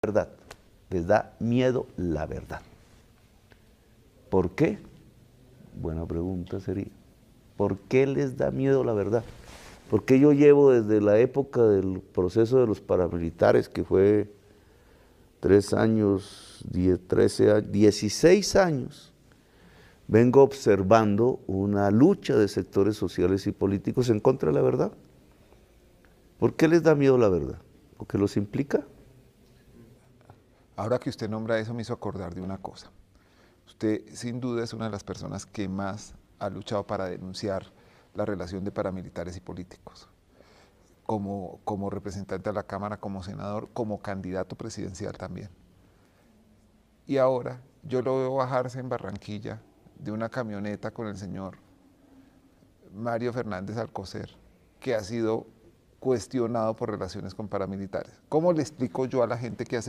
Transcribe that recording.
verdad, les da miedo la verdad. ¿Por qué? Buena pregunta sería. ¿Por qué les da miedo la verdad? Porque yo llevo desde la época del proceso de los paramilitares, que fue tres años, diez, años, 16 años, vengo observando una lucha de sectores sociales y políticos en contra de la verdad. ¿Por qué les da miedo la verdad? ¿Porque los implica? Ahora que usted nombra eso, me hizo acordar de una cosa. Usted sin duda es una de las personas que más ha luchado para denunciar la relación de paramilitares y políticos. Como, como representante de la Cámara, como senador, como candidato presidencial también. Y ahora yo lo veo bajarse en Barranquilla de una camioneta con el señor Mario Fernández Alcocer, que ha sido cuestionado por relaciones con paramilitares. ¿Cómo le explico yo a la gente que hace